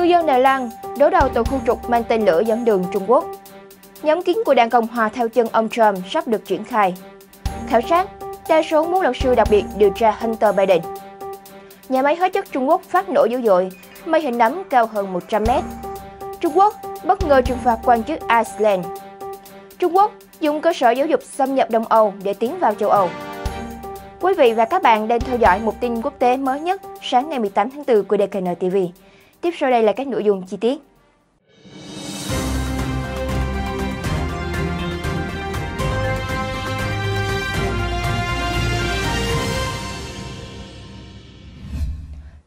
Ngư dân Đài Loan đối đầu tàu khu trục mang tên lửa dẫn đường Trung Quốc. Nhóm kiến của Đảng Cộng Hòa theo chân ông Trump sắp được triển khai. Khảo sát, đa số muốn luật sư đặc biệt điều tra Hunter Biden. Nhà máy hóa chất Trung Quốc phát nổ dữ dội, mây hình nấm cao hơn 100 mét. Trung Quốc bất ngờ trừng phạt quan chức Iceland. Trung Quốc dùng cơ sở giáo dục xâm nhập Đông Âu để tiến vào châu Âu. Quý vị và các bạn đang theo dõi một tin quốc tế mới nhất sáng ngày 18 tháng 4 của DKN TV. Tiếp sau đây là các nội dung chi tiết.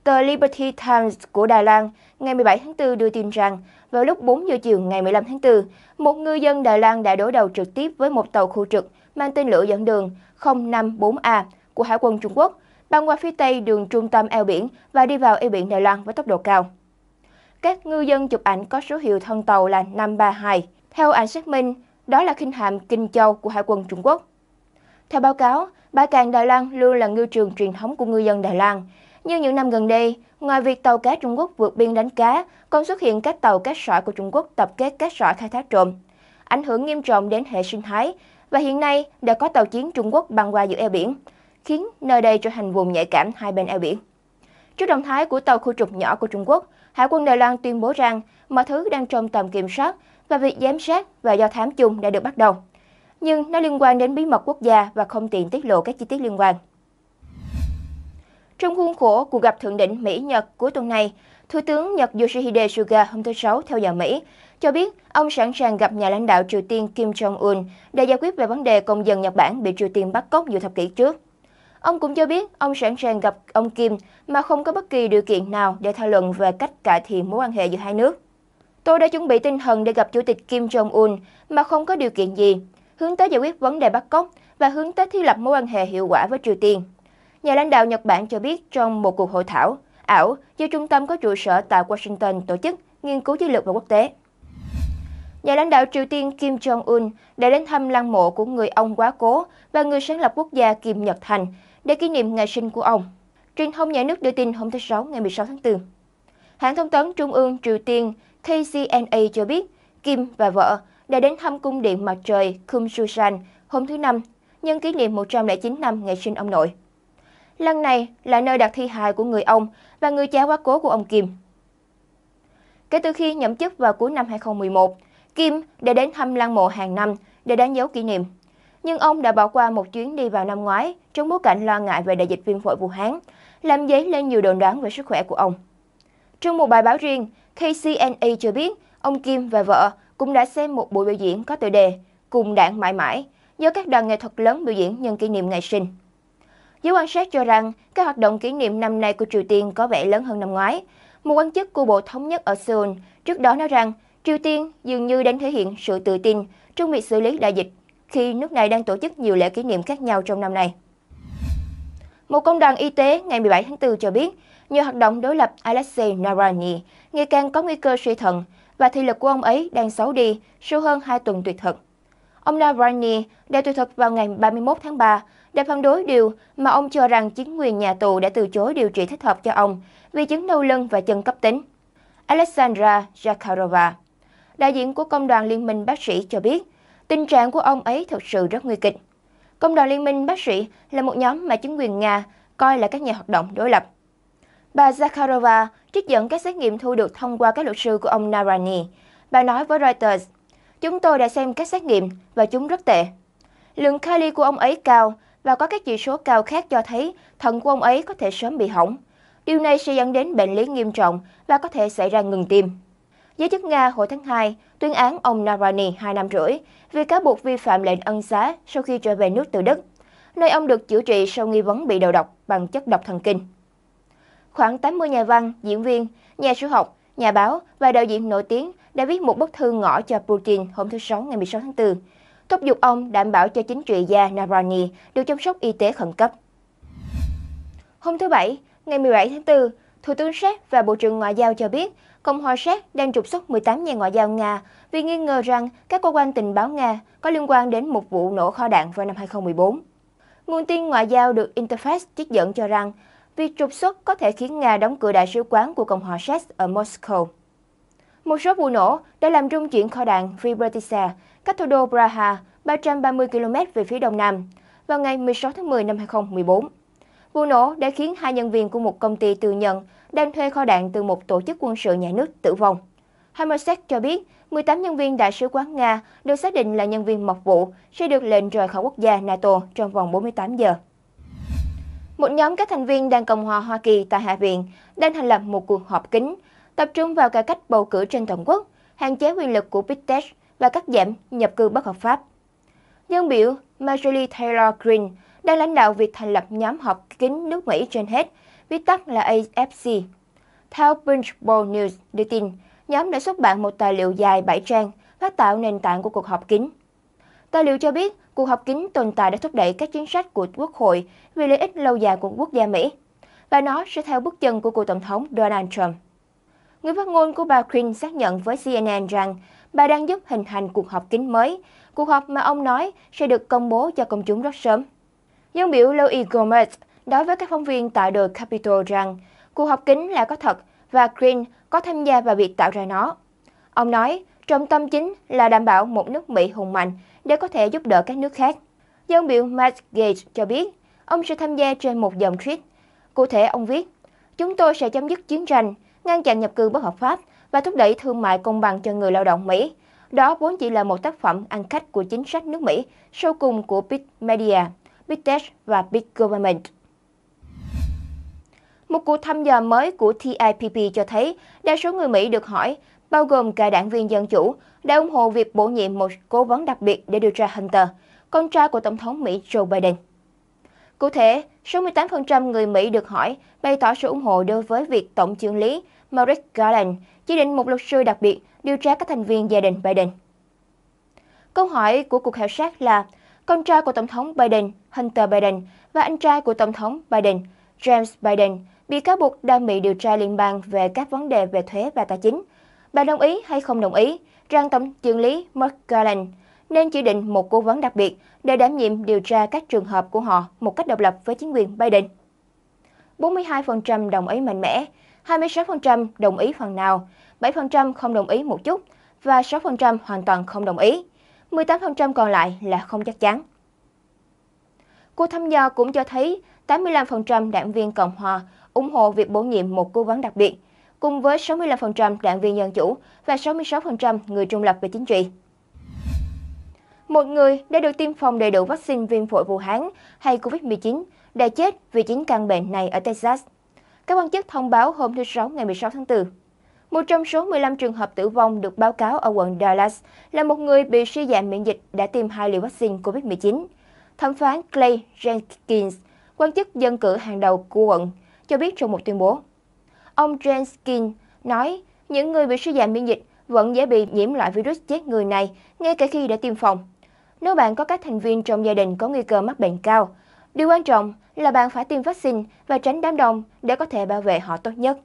Tờ Liberty Times của Đài Loan ngày 17 tháng 4 đưa tin rằng, vào lúc 4 giờ chiều ngày 15 tháng 4, một ngư dân Đài Loan đã đối đầu trực tiếp với một tàu khu trực mang tên lửa dẫn đường 054A của Hải quân Trung Quốc, băng qua phía tây đường trung tâm eo biển và đi vào eo biển Đài Loan với tốc độ cao các ngư dân chụp ảnh có số hiệu thân tàu là 532. Theo ảnh xác minh, đó là khinh hạm Kinh Châu của Hải quân Trung Quốc. Theo báo cáo, bãi cạn Đài Loan luôn là ngư trường truyền thống của ngư dân Đài Loan. Nhưng những năm gần đây, ngoài việc tàu cá Trung Quốc vượt biên đánh cá, còn xuất hiện các tàu cát sỏi của Trung Quốc tập kết cát sỏi khai thác trộm, ảnh hưởng nghiêm trọng đến hệ sinh thái và hiện nay đã có tàu chiến Trung Quốc băng qua giữa eo biển, khiến nơi đây trở thành vùng nhạy cảm hai bên eo biển. Trước động thái của tàu khu trục nhỏ của Trung Quốc, Hải quân Đài Loan tuyên bố rằng mọi thứ đang trong tầm kiểm soát và việc giám sát và do thám chung đã được bắt đầu. Nhưng nó liên quan đến bí mật quốc gia và không tiện tiết lộ các chi tiết liên quan. Trong khuôn khổ cuộc gặp thượng đỉnh Mỹ-Nhật cuối tuần này, Thủ tướng Nhật Yoshihide Suga hôm thứ Sáu theo giờ Mỹ cho biết ông sẵn sàng gặp nhà lãnh đạo Triều Tiên Kim Jong-un để giải quyết về vấn đề công dân Nhật Bản bị Triều Tiên bắt cóc nhiều thập kỷ trước. Ông cũng cho biết ông sẵn sàng gặp ông Kim mà không có bất kỳ điều kiện nào để thảo luận về cách cải thiện mối quan hệ giữa hai nước. Tôi đã chuẩn bị tinh thần để gặp Chủ tịch Kim Jong-un mà không có điều kiện gì, hướng tới giải quyết vấn đề Bắc Cốc và hướng tới thiết lập mối quan hệ hiệu quả với Triều Tiên. Nhà lãnh đạo Nhật Bản cho biết trong một cuộc hội thảo ảo do trung tâm có trụ sở tại Washington tổ chức nghiên cứu chiến lược và quốc tế. Nhà lãnh đạo Triều Tiên Kim Jong-un đã đến thăm lăng mộ của người ông quá cố và người sáng lập quốc gia Kim Nhật Thành để kỷ niệm ngày sinh của ông. Truyền thông nhà nước đưa tin hôm thứ Sáu ngày 16 tháng 4. Hãng thông tấn Trung ương Triều Tiên KCNA cho biết Kim và vợ đã đến thăm cung điện mặt trời Kumsusan hôm thứ Năm nhân kỷ niệm 109 năm ngày sinh ông nội. Lần này là nơi đặt thi hài của người ông và người cha quá cố của ông Kim. Kể từ khi nhậm chức vào cuối năm 2011, Kim đã đến thăm lăng mộ hàng năm để đánh dấu kỷ niệm nhưng ông đã bỏ qua một chuyến đi vào năm ngoái trong bối cảnh lo ngại về đại dịch viêm phổi Vũ Hán, làm dấy lên nhiều đồn đoán về sức khỏe của ông. Trong một bài báo riêng, KCNA cho biết ông Kim và vợ cũng đã xem một buổi biểu diễn có tựa đề Cùng đảng mãi mãi do các đoàn nghệ thuật lớn biểu diễn nhân kỷ niệm ngày sinh. Giới quan sát cho rằng các hoạt động kỷ niệm năm nay của Triều Tiên có vẻ lớn hơn năm ngoái. Một quan chức của Bộ Thống nhất ở Seoul trước đó nói rằng Triều Tiên dường như đang thể hiện sự tự tin trong việc xử lý đại dịch khi nước này đang tổ chức nhiều lễ kỷ niệm khác nhau trong năm này. Một công đoàn y tế ngày 17 tháng 4 cho biết, nhờ hoạt động đối lập Alexei Navalny ngày càng có nguy cơ suy thận và thị lực của ông ấy đang xấu đi sau hơn 2 tuần tuyệt thực. Ông Navalny đã tuyệt thực vào ngày 31 tháng 3 để phản đối điều mà ông cho rằng chính quyền nhà tù đã từ chối điều trị thích hợp cho ông vì chứng đau lưng và chân cấp tính. Alexandra Zakharova, đại diện của Công đoàn Liên minh Bác sĩ cho biết, Tình trạng của ông ấy thực sự rất nguy kịch. Công đoàn Liên minh bác sĩ là một nhóm mà chính quyền Nga coi là các nhà hoạt động đối lập. Bà Zakharova trích dẫn các xét nghiệm thu được thông qua các luật sư của ông Navalny. Bà nói với Reuters, Chúng tôi đã xem các xét nghiệm và chúng rất tệ. Lượng kali của ông ấy cao và có các chỉ số cao khác cho thấy thận của ông ấy có thể sớm bị hỏng. Điều này sẽ dẫn đến bệnh lý nghiêm trọng và có thể xảy ra ngừng tim. Giới chức Nga hồi tháng 2 tuyên án ông Navalny 2 năm rưỡi vì cáo buộc vi phạm lệnh ân xá sau khi trở về nước từ Đức, nơi ông được chữa trị sau nghi vấn bị đầu độc bằng chất độc thần kinh. Khoảng 80 nhà văn, diễn viên, nhà sử học, nhà báo và đạo diễn nổi tiếng đã viết một bức thư ngỏ cho Putin hôm thứ Sáu ngày 16 tháng 4, thúc giục ông đảm bảo cho chính trị gia Navalny được chăm sóc y tế khẩn cấp. Hôm thứ Bảy, ngày 17 tháng 4, Thủ tướng Séc và Bộ trưởng Ngoại giao cho biết Cộng hòa Séc đang trục xuất 18 nhà ngoại giao Nga vì nghi ngờ rằng các cơ quan tình báo Nga có liên quan đến một vụ nổ kho đạn vào năm 2014. Nguồn tin ngoại giao được Interfax trích dẫn cho rằng việc trục xuất có thể khiến Nga đóng cửa đại sứ quán của Cộng hòa Séc ở Moscow. Một số vụ nổ đã làm rung chuyển kho đạn Vibratica cách thủ đô Praha 330 km về phía đông nam vào ngày 16 tháng 10 năm 2014. Vụ nổ đã khiến hai nhân viên của một công ty tư nhân đang thuê kho đạn từ một tổ chức quân sự nhà nước tử vong. Hamasek cho biết 18 nhân viên đại sứ quán Nga được xác định là nhân viên mật vụ sẽ được lệnh rời khỏi quốc gia NATO trong vòng 48 giờ. Một nhóm các thành viên Đảng Cộng hòa Hoa Kỳ tại Hạ viện đang thành lập một cuộc họp kín tập trung vào cải cách bầu cử trên toàn quốc, hạn chế quyền lực của Big Tech và cắt giảm nhập cư bất hợp pháp. Nhân biểu Marjorie Taylor Greene đang lãnh đạo việc thành lập nhóm họp kín nước Mỹ trên hết – viết tắt là AFC. Theo Punchbowl News đưa tin, nhóm đã xuất bản một tài liệu dài 7 trang, phát tạo nền tảng của cuộc họp kín. Tài liệu cho biết, cuộc họp kín tồn tại đã thúc đẩy các chính sách của Quốc hội vì lợi ích lâu dài của quốc gia Mỹ, và nó sẽ theo bước chân của cựu Tổng thống Donald Trump. Người phát ngôn của bà Quinn xác nhận với CNN rằng bà đang giúp hình thành cuộc họp kín mới, cuộc họp mà ông nói sẽ được công bố cho công chúng rất sớm. Dân biểu Louis Gomez đối với các phóng viên tại The Capitol rằng cuộc họp kín là có thật và Green có tham gia vào việc tạo ra nó. Ông nói, trọng tâm chính là đảm bảo một nước Mỹ hùng mạnh để có thể giúp đỡ các nước khác. Dân biểu Matt gage cho biết, ông sẽ tham gia trên một dòng tweet. Cụ thể, ông viết, chúng tôi sẽ chấm dứt chiến tranh, ngăn chặn nhập cư bất hợp pháp và thúc đẩy thương mại công bằng cho người lao động Mỹ. Đó vốn chỉ là một tác phẩm ăn khách của chính sách nước Mỹ sâu cùng của Big Media, Big Tech và Big Government. Một cuộc thăm dò mới của TIPP cho thấy đa số người Mỹ được hỏi, bao gồm cả đảng viên Dân Chủ, đã ủng hộ việc bổ nhiệm một cố vấn đặc biệt để điều tra Hunter, con trai của Tổng thống Mỹ Joe Biden. Cụ thể, 68% người Mỹ được hỏi bày tỏ sự ủng hộ đối với việc Tổng trưởng lý Merrick Garland chỉ định một luật sư đặc biệt điều tra các thành viên gia đình Biden. Câu hỏi của cuộc khảo sát là con trai của Tổng thống Biden, Hunter Biden, và anh trai của Tổng thống Biden, James Biden, bị cáo buộc đang bị điều tra liên bang về các vấn đề về thuế và tài chính. Bà đồng ý hay không đồng ý rằng Tổng trưởng lý Mark Garland nên chỉ định một cố vấn đặc biệt để đảm nhiệm điều tra các trường hợp của họ một cách độc lập với chính quyền Biden. 42% đồng ý mạnh mẽ, 26% đồng ý phần nào, 7% không đồng ý một chút và 6% hoàn toàn không đồng ý. 18% còn lại là không chắc chắn. Cuộc thăm dò cũng cho thấy 85% đảng viên Cộng hòa ủng hộ việc bổ nhiệm một cố vấn đặc biệt, cùng với 65% đảng viên Dân Chủ và 66% người trung lập về chính trị. Một người đã được tiêm phòng đầy đủ vaccine viêm phổi Vũ Hán hay COVID-19 đã chết vì chính căn bệnh này ở Texas. Các quan chức thông báo hôm thứ Sáu ngày 16 tháng 4. Một trong số 15 trường hợp tử vong được báo cáo ở quận Dallas là một người bị suy giảm miễn dịch đã tiêm hai liều vaccine COVID-19. Thẩm phán Clay Jenkins, quan chức dân cử hàng đầu của quận, cho biết trong một tuyên bố. Ông James Skin nói những người bị suy giảm miễn dịch vẫn dễ bị nhiễm loại virus chết người này ngay cả khi đã tiêm phòng. Nếu bạn có các thành viên trong gia đình có nguy cơ mắc bệnh cao, điều quan trọng là bạn phải tiêm vaccine và tránh đám đông để có thể bảo vệ họ tốt nhất.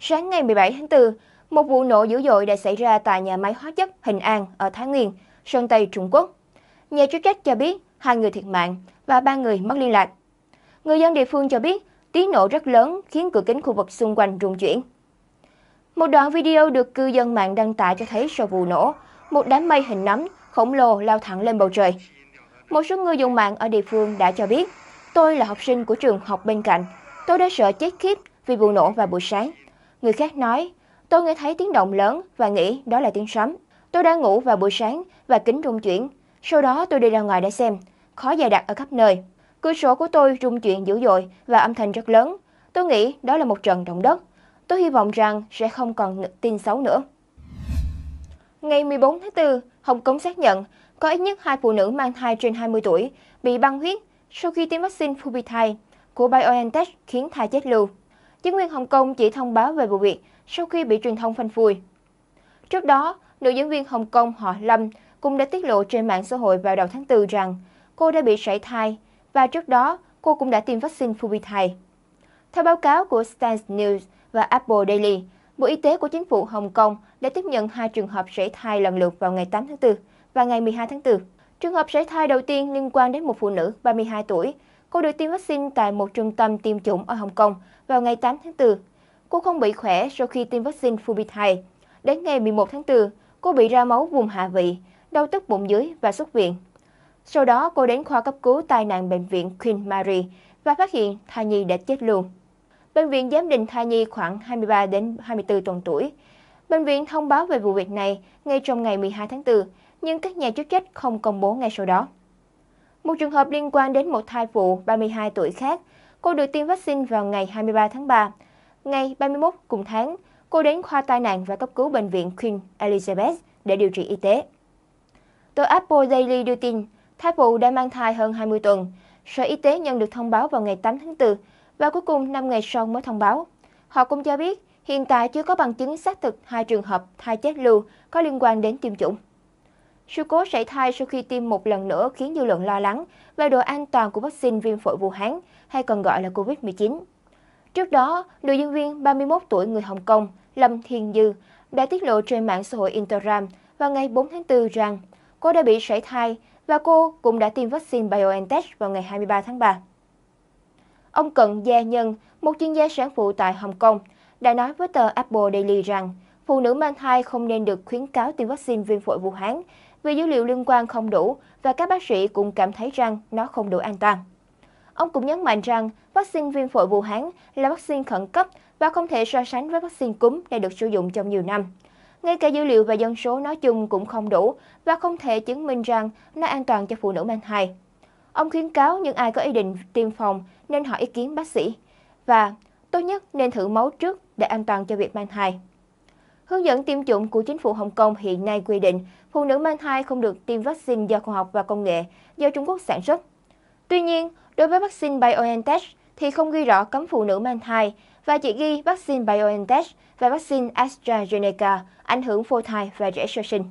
Sáng ngày 17 tháng 4, một vụ nổ dữ dội đã xảy ra tại nhà máy hóa chất Hình An ở Thái Nguyên, Sơn Tây, Trung Quốc. Nhà chức trách cho biết hai người thiệt mạng và ba người mất liên lạc. Người dân địa phương cho biết tiếng nổ rất lớn khiến cửa kính khu vực xung quanh rung chuyển. Một đoạn video được cư dân mạng đăng tải cho thấy sau vụ nổ, một đám mây hình nấm khổng lồ lao thẳng lên bầu trời. Một số người dùng mạng ở địa phương đã cho biết, tôi là học sinh của trường học bên cạnh, tôi đã sợ chết khiếp vì vụ nổ vào buổi sáng. Người khác nói, tôi nghe thấy tiếng động lớn và nghĩ đó là tiếng sấm. Tôi đang ngủ vào buổi sáng và kính rung chuyển, sau đó tôi đi ra ngoài để xem, khó dày đặt ở khắp nơi. Cửa sổ của tôi rung chuyển dữ dội và âm thanh rất lớn. Tôi nghĩ đó là một trận động đất. Tôi hy vọng rằng sẽ không còn tin xấu nữa. Ngày 14 tháng 4, Hồng Kông xác nhận có ít nhất hai phụ nữ mang thai trên 20 tuổi bị băng huyết sau khi tiêm vaccine Fubitide của BioNTech khiến thai chết lưu. Chính quyền Hồng Kông chỉ thông báo về vụ việc sau khi bị truyền thông phanh phui. Trước đó, nữ diễn viên Hồng Kông họ Lâm cũng đã tiết lộ trên mạng xã hội vào đầu tháng 4 rằng cô đã bị sảy thai và trước đó cô cũng đã tiêm vaccine Pfizer. Theo báo cáo của Stans News và Apple Daily, Bộ Y tế của chính phủ Hồng Kông đã tiếp nhận hai trường hợp sảy thai lần lượt vào ngày 8 tháng 4 và ngày 12 tháng 4. Trường hợp sảy thai đầu tiên liên quan đến một phụ nữ 32 tuổi. Cô được tiêm vaccine tại một trung tâm tiêm chủng ở Hồng Kông vào ngày 8 tháng 4. Cô không bị khỏe sau khi tiêm vaccine Pfizer. Đến ngày 11 tháng 4, cô bị ra máu vùng hạ vị, đau tức bụng dưới và xuất viện. Sau đó cô đến khoa cấp cứu tai nạn bệnh viện Queen Mary và phát hiện thai nhi đã chết luôn. Bệnh viện giám định thai nhi khoảng 23 đến 24 tuần tuổi. Bệnh viện thông báo về vụ việc này ngay trong ngày 12 tháng 4, nhưng các nhà chức trách không công bố ngay sau đó. Một trường hợp liên quan đến một thai phụ 32 tuổi khác, cô được tiêm vaccine vào ngày 23 tháng 3. Ngày 31 cùng tháng, cô đến khoa tai nạn và cấp cứu bệnh viện Queen Elizabeth để điều trị y tế. Tờ Apple Daily đưa tin, Thai phụ đã mang thai hơn 20 tuần. Sở Y tế nhận được thông báo vào ngày 8 tháng 4 và cuối cùng 5 ngày sau mới thông báo. Họ cũng cho biết hiện tại chưa có bằng chứng xác thực hai trường hợp thai chết lưu có liên quan đến tiêm chủng. Sự cố sảy thai sau khi tiêm một lần nữa khiến dư luận lo lắng về độ an toàn của vaccine viêm phổi Vũ Hán, hay còn gọi là COVID-19. Trước đó, nữ diễn viên 31 tuổi người Hồng Kông Lâm Thiên Dư đã tiết lộ trên mạng xã hội Instagram vào ngày 4 tháng 4 rằng cô đã bị sảy thai và cô cũng đã tiêm vaccine BioNTech vào ngày 23 tháng 3. Ông Cận Gia Nhân, một chuyên gia sản phụ tại Hồng Kông, đã nói với tờ Apple Daily rằng phụ nữ mang thai không nên được khuyến cáo tiêm vaccine viêm phổi Vũ Hán vì dữ liệu liên quan không đủ và các bác sĩ cũng cảm thấy rằng nó không đủ an toàn. Ông cũng nhấn mạnh rằng vaccine viêm phổi Vũ Hán là vaccine khẩn cấp và không thể so sánh với vaccine cúm đã được sử dụng trong nhiều năm. Ngay cả dữ liệu về dân số nói chung cũng không đủ và không thể chứng minh rằng nó an toàn cho phụ nữ mang thai. Ông khuyến cáo những ai có ý định tiêm phòng nên hỏi ý kiến bác sĩ và tốt nhất nên thử máu trước để an toàn cho việc mang thai. Hướng dẫn tiêm chủng của chính phủ Hồng Kông hiện nay quy định phụ nữ mang thai không được tiêm vaccine do khoa học và công nghệ do Trung Quốc sản xuất. Tuy nhiên, đối với vaccine BioNTech thì không ghi rõ cấm phụ nữ mang thai và chỉ ghi vaccine BioNTech và vaccine AstraZeneca ảnh hưởng phôi thai và trẻ sơ sinh.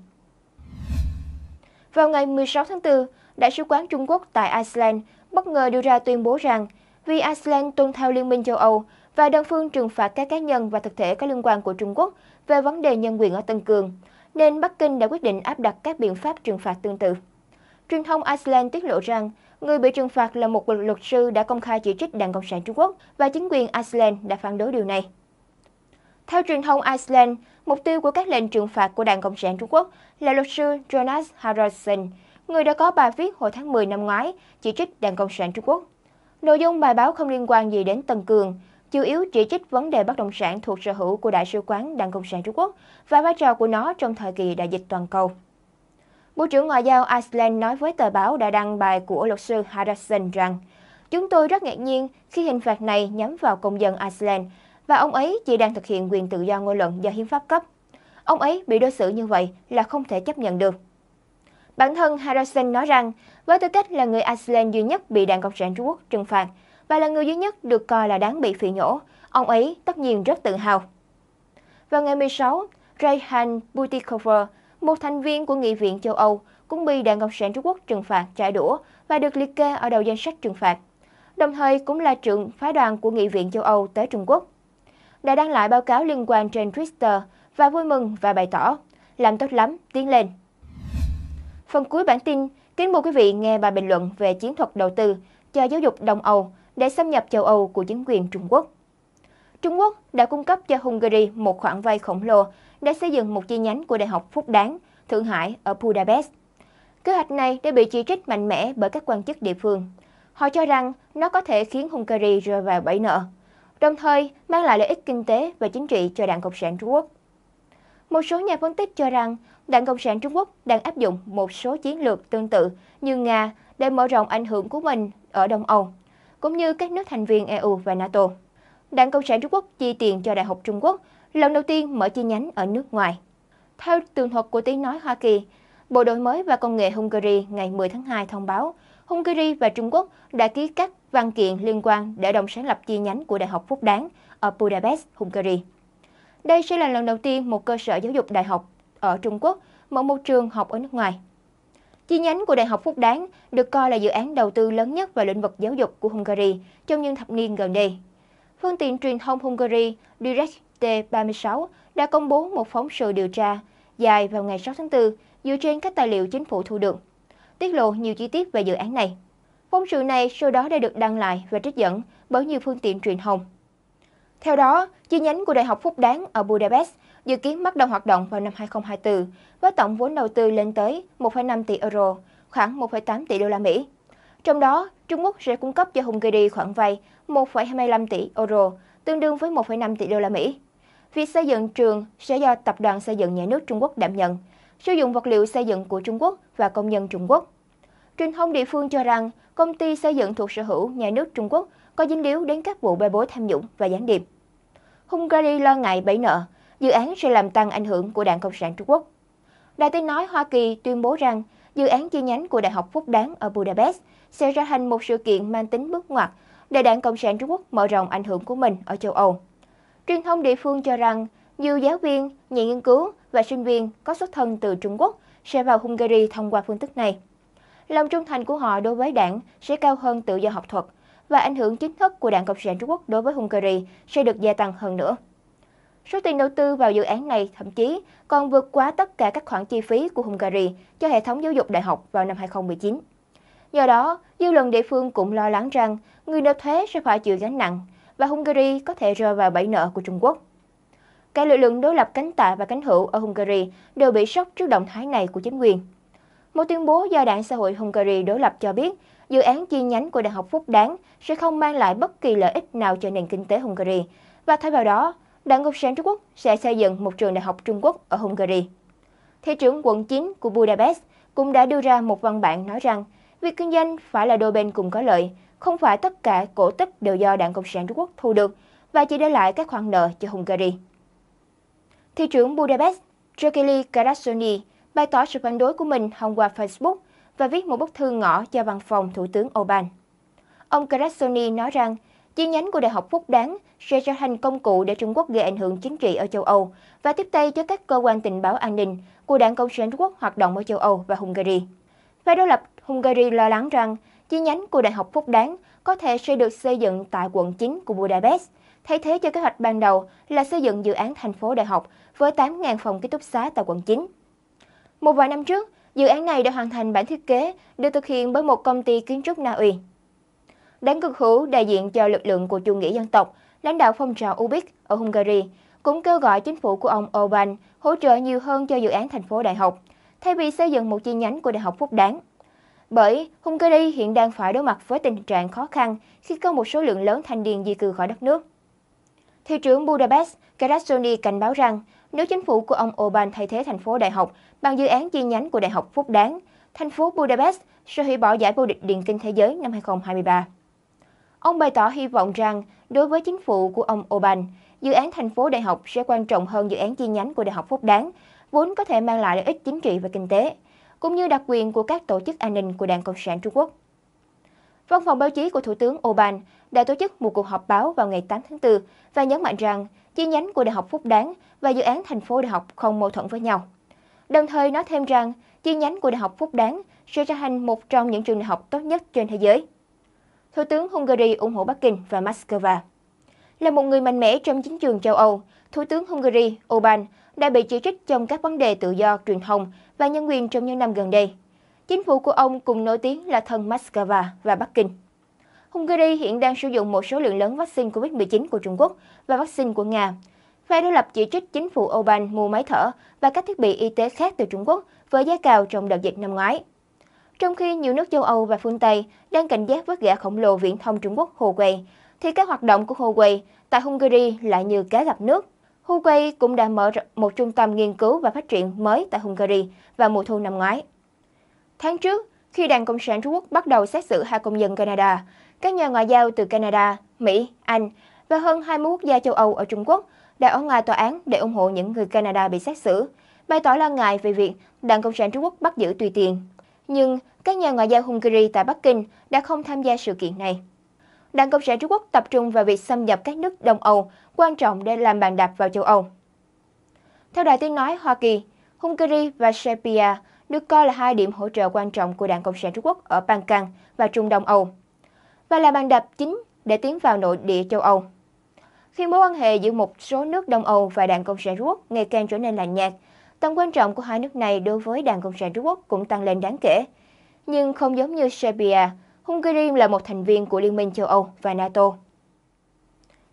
Vào ngày 16 tháng 4, Đại sứ quán Trung Quốc tại Iceland bất ngờ đưa ra tuyên bố rằng vì Iceland tuân theo Liên minh châu Âu và đơn phương trừng phạt các cá nhân và thực thể có liên quan của Trung Quốc về vấn đề nhân quyền ở Tân Cường, nên Bắc Kinh đã quyết định áp đặt các biện pháp trừng phạt tương tự. Truyền thông Iceland tiết lộ rằng người bị trừng phạt là một luật sư đã công khai chỉ trích Đảng Cộng sản Trung Quốc và chính quyền Iceland đã phản đối điều này. Theo truyền thông Iceland, mục tiêu của các lệnh trừng phạt của Đảng Cộng sản Trung Quốc là luật sư Jonas Haraldsson, người đã có bài viết hồi tháng 10 năm ngoái chỉ trích Đảng Cộng sản Trung Quốc. Nội dung bài báo không liên quan gì đến Tân Cường, chủ yếu chỉ trích vấn đề bất động sản thuộc sở hữu của Đại sứ quán Đảng Cộng sản Trung Quốc và vai trò của nó trong thời kỳ đại dịch toàn cầu. Bộ trưởng Ngoại giao Iceland nói với tờ báo đã đăng bài của luật sư Harrison rằng Chúng tôi rất ngạc nhiên khi hình phạt này nhắm vào công dân Iceland và ông ấy chỉ đang thực hiện quyền tự do ngôn luận do hiến pháp cấp. Ông ấy bị đối xử như vậy là không thể chấp nhận được. Bản thân Harrison nói rằng, với tư cách là người Iceland duy nhất bị Đảng Cộng sản Trung Quốc trừng phạt và là người duy nhất được coi là đáng bị phỉ nhổ, ông ấy tất nhiên rất tự hào. Vào ngày 16, Rayhan Butikover, một thành viên của Nghị viện châu Âu cũng bị Đảng Cộng sản Trung Quốc trừng phạt trả đũa và được liệt kê ở đầu danh sách trừng phạt, đồng thời cũng là trưởng phái đoàn của Nghị viện châu Âu tới Trung Quốc. Đã đăng lại báo cáo liên quan trên Twitter và vui mừng và bày tỏ, làm tốt lắm, tiến lên. Phần cuối bản tin, kính mời quý vị nghe bài bình luận về chiến thuật đầu tư cho giáo dục Đông Âu để xâm nhập châu Âu của chính quyền Trung Quốc. Trung Quốc đã cung cấp cho Hungary một khoản vay khổng lồ để xây dựng một chi nhánh của Đại học Phúc Đáng, Thượng Hải ở Budapest. Kế hoạch này đã bị chỉ trích mạnh mẽ bởi các quan chức địa phương. Họ cho rằng nó có thể khiến Hungary rơi vào bẫy nợ, đồng thời mang lại lợi ích kinh tế và chính trị cho Đảng Cộng sản Trung Quốc. Một số nhà phân tích cho rằng Đảng Cộng sản Trung Quốc đang áp dụng một số chiến lược tương tự như Nga để mở rộng ảnh hưởng của mình ở Đông Âu, cũng như các nước thành viên EU và NATO. Đảng Cộng sản Trung Quốc chi tiền cho Đại học Trung Quốc, lần đầu tiên mở chi nhánh ở nước ngoài. Theo tường thuật của tiếng nói Hoa Kỳ, Bộ Đổi mới và Công nghệ Hungary ngày 10 tháng 2 thông báo, Hungary và Trung Quốc đã ký các văn kiện liên quan để đồng sáng lập chi nhánh của Đại học Phúc Đáng ở Budapest, Hungary. Đây sẽ là lần đầu tiên một cơ sở giáo dục đại học ở Trung Quốc mở một trường học ở nước ngoài. Chi nhánh của Đại học Phúc Đáng được coi là dự án đầu tư lớn nhất vào lĩnh vực giáo dục của Hungary trong những thập niên gần đây phương tiện truyền thông Hungary Direct T36 đã công bố một phóng sự điều tra dài vào ngày 6 tháng 4 dựa trên các tài liệu chính phủ thu được, tiết lộ nhiều chi tiết về dự án này. Phóng sự này sau đó đã được đăng lại và trích dẫn bởi nhiều phương tiện truyền thông. Theo đó, chi nhánh của Đại học Phúc Đáng ở Budapest dự kiến bắt đầu hoạt động vào năm 2024 với tổng vốn đầu tư lên tới 1,5 tỷ euro, khoảng 1,8 tỷ đô la Mỹ. Trong đó, Trung Quốc sẽ cung cấp cho Hungary khoản vay 1,25 tỷ euro, tương đương với 1,5 tỷ đô la Mỹ. Việc xây dựng trường sẽ do Tập đoàn Xây dựng Nhà nước Trung Quốc đảm nhận, sử dụng vật liệu xây dựng của Trung Quốc và công nhân Trung Quốc. Truyền thông địa phương cho rằng công ty xây dựng thuộc sở hữu nhà nước Trung Quốc có dính líu đến các vụ bê bối tham nhũng và gián điệp. Hungary lo ngại bẫy nợ, dự án sẽ làm tăng ảnh hưởng của Đảng Cộng sản Trung Quốc. Đại tiếng nói Hoa Kỳ tuyên bố rằng dự án chi nhánh của Đại học Phúc Đáng ở Budapest sẽ trở thành một sự kiện mang tính bước ngoặt để đảng Cộng sản Trung Quốc mở rộng ảnh hưởng của mình ở châu Âu. Truyền thông địa phương cho rằng nhiều giáo viên, nhà nghiên cứu và sinh viên có xuất thân từ Trung Quốc sẽ vào Hungary thông qua phương thức này. Lòng trung thành của họ đối với đảng sẽ cao hơn tự do học thuật và ảnh hưởng chính thức của Đảng Cộng sản Trung Quốc đối với Hungary sẽ được gia tăng hơn nữa. Số tiền đầu tư vào dự án này thậm chí còn vượt quá tất cả các khoản chi phí của Hungary cho hệ thống giáo dục đại học vào năm 2019. Do đó, dư luận địa phương cũng lo lắng rằng người nộp thuế sẽ phải chịu gánh nặng và Hungary có thể rơi vào bẫy nợ của Trung Quốc. Cả lực lượng đối lập cánh tả và cánh hữu ở Hungary đều bị sốc trước động thái này của chính quyền. Một tuyên bố do Đảng Xã hội Hungary đối lập cho biết, dự án chi nhánh của Đại học Phúc Đáng sẽ không mang lại bất kỳ lợi ích nào cho nền kinh tế Hungary, và thay vào đó, Đảng Cộng sản Trung Quốc sẽ xây dựng một trường đại học Trung Quốc ở Hungary. Thị trưởng quận 9 của Budapest cũng đã đưa ra một văn bản nói rằng Việc kinh doanh phải là đôi bên cùng có lợi, không phải tất cả cổ tức đều do Đảng Cộng sản Trung Quốc thu được và chỉ để lại các khoản nợ cho Hungary. Thị trưởng Budapest Jokely Karasoni bày tỏ sự phản đối của mình thông qua Facebook và viết một bức thư ngỏ cho văn phòng Thủ tướng Orbán. Ông Karasoni nói rằng, chi nhánh của Đại học Phúc Đáng sẽ trở thành công cụ để Trung Quốc gây ảnh hưởng chính trị ở châu Âu và tiếp tay cho các cơ quan tình báo an ninh của Đảng Cộng sản Trung Quốc hoạt động ở châu Âu và Hungary. Phe đối lập Hungary lo lắng rằng chi nhánh của Đại học Phúc Đáng có thể sẽ được xây dựng tại quận 9 của Budapest, thay thế cho kế hoạch ban đầu là xây dựng dự án thành phố đại học với 8.000 phòng ký túc xá tại quận 9. Một vài năm trước, dự án này đã hoàn thành bản thiết kế được thực hiện bởi một công ty kiến trúc Na Uy. Đáng cực hữu đại diện cho lực lượng của chủ nghĩa dân tộc, lãnh đạo phong trào Ubik ở Hungary cũng kêu gọi chính phủ của ông Orbán hỗ trợ nhiều hơn cho dự án thành phố đại học, thay vì xây dựng một chi nhánh của Đại học Phúc Đáng. Bởi Hungary hiện đang phải đối mặt với tình trạng khó khăn khi có một số lượng lớn thanh niên di cư khỏi đất nước. Thị trưởng Budapest Karaszoni cảnh báo rằng nếu chính phủ của ông Orbán thay thế thành phố đại học bằng dự án chi nhánh của Đại học Phúc Đáng, thành phố Budapest sẽ hủy bỏ giải vô địch Điền Kinh Thế giới năm 2023. Ông bày tỏ hy vọng rằng đối với chính phủ của ông Orbán, dự án thành phố đại học sẽ quan trọng hơn dự án chi nhánh của Đại học Phúc Đáng, vốn có thể mang lại lợi ích chính trị và kinh tế cũng như đặc quyền của các tổ chức an ninh của Đảng Cộng sản Trung Quốc. Văn phòng báo chí của Thủ tướng Oban đã tổ chức một cuộc họp báo vào ngày 8 tháng 4 và nhấn mạnh rằng chi nhánh của Đại học Phúc Đáng và dự án thành phố đại học không mâu thuẫn với nhau. Đồng thời nói thêm rằng chi nhánh của Đại học Phúc Đáng sẽ trở thành một trong những trường đại học tốt nhất trên thế giới. Thủ tướng Hungary ủng hộ Bắc Kinh và Moscow. Là một người mạnh mẽ trong chính trường châu Âu, Thủ tướng Hungary, Orbán, đã bị chỉ trích trong các vấn đề tự do, truyền thông và nhân quyền trong những năm gần đây. Chính phủ của ông cùng nổi tiếng là thân Moscow và Bắc Kinh. Hungary hiện đang sử dụng một số lượng lớn vaccine COVID-19 của Trung Quốc và vaccine của Nga. Phe đối lập chỉ trích chính phủ Orbán mua máy thở và các thiết bị y tế khác từ Trung Quốc với giá cao trong đợt dịch năm ngoái. Trong khi nhiều nước châu Âu và phương Tây đang cảnh giác với gã khổng lồ viễn thông Trung Quốc Huawei, thì các hoạt động của Huawei tại Hungary lại như cá gặp nước. Huawei cũng đã mở một trung tâm nghiên cứu và phát triển mới tại Hungary vào mùa thu năm ngoái. Tháng trước, khi Đảng Cộng sản Trung Quốc bắt đầu xét xử hai công dân Canada, các nhà ngoại giao từ Canada, Mỹ, Anh và hơn 20 quốc gia châu Âu ở Trung Quốc đã ở ngoài tòa án để ủng hộ những người Canada bị xét xử, bày tỏ lo ngại về việc Đảng Cộng sản Trung Quốc bắt giữ tùy tiện. Nhưng các nhà ngoại giao Hungary tại Bắc Kinh đã không tham gia sự kiện này. Đảng Cộng sản Trung Quốc tập trung vào việc xâm nhập các nước Đông Âu, quan trọng để làm bàn đạp vào châu Âu. Theo đài tiếng nói Hoa Kỳ, Hungary và Serbia được coi là hai điểm hỗ trợ quan trọng của Đảng Cộng sản Trung Quốc ở Balkan và Trung Đông Âu, và là bàn đạp chính để tiến vào nội địa châu Âu. Khi mối quan hệ giữa một số nước Đông Âu và Đảng Cộng sản Trung Quốc ngày càng trở nên lạnh nhạt, tầm quan trọng của hai nước này đối với Đảng Cộng sản Trung Quốc cũng tăng lên đáng kể. Nhưng không giống như Serbia, Hungary là một thành viên của Liên minh châu Âu và NATO.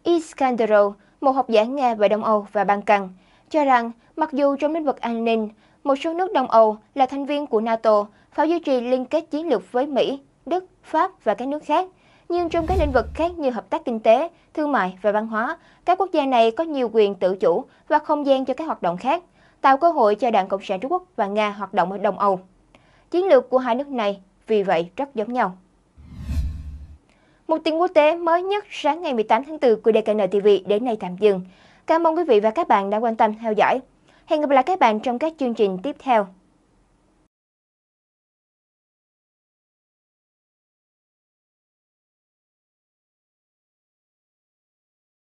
Iskanderov, một học giả Nga về Đông Âu và Ban Căng, cho rằng mặc dù trong lĩnh vực an ninh, một số nước Đông Âu là thành viên của NATO phải duy trì liên kết chiến lược với Mỹ, Đức, Pháp và các nước khác, nhưng trong các lĩnh vực khác như hợp tác kinh tế, thương mại và văn hóa, các quốc gia này có nhiều quyền tự chủ và không gian cho các hoạt động khác, tạo cơ hội cho Đảng Cộng sản Trung Quốc và Nga hoạt động ở Đông Âu. Chiến lược của hai nước này vì vậy rất giống nhau. Một tin quốc tế mới nhất sáng ngày 18 tháng 4 của DKN TV đến nay tạm dừng. Cảm ơn quý vị và các bạn đã quan tâm theo dõi. Hẹn gặp lại các bạn trong các chương trình tiếp theo.